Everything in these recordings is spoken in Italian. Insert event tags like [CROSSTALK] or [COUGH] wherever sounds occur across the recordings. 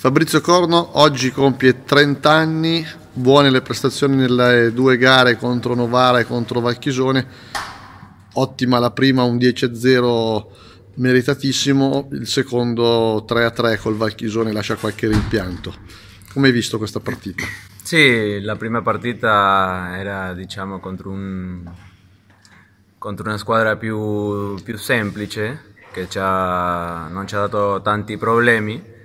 Fabrizio Corno oggi compie 30 anni, buone le prestazioni nelle due gare contro Novara e contro Valchisone, ottima la prima, un 10-0 meritatissimo, il secondo 3-3 col Valchisone lascia qualche rimpianto. Come hai visto questa partita? Sì, la prima partita era diciamo contro, un, contro una squadra più, più semplice che ci ha, non ci ha dato tanti problemi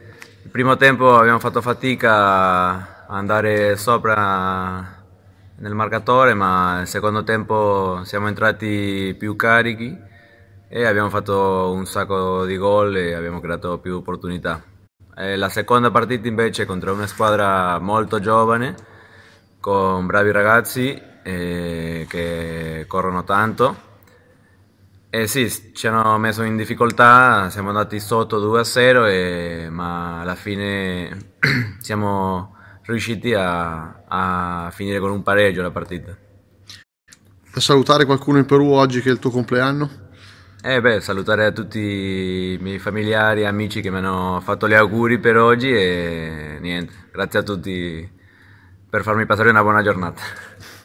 il primo tempo abbiamo fatto fatica a andare sopra nel marcatore, ma nel secondo tempo siamo entrati più carichi e abbiamo fatto un sacco di gol e abbiamo creato più opportunità. E la seconda partita invece contro una squadra molto giovane, con bravi ragazzi eh, che corrono tanto eh sì, ci hanno messo in difficoltà, siamo andati sotto 2-0, e... ma alla fine [CLEARS THROAT] siamo riusciti a... a finire con un pareggio la partita. Per salutare qualcuno in Perù oggi che è il tuo compleanno? Eh beh, salutare a tutti i miei familiari e amici che mi hanno fatto gli auguri per oggi e niente, grazie a tutti per farmi passare una buona giornata.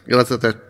Grazie a te.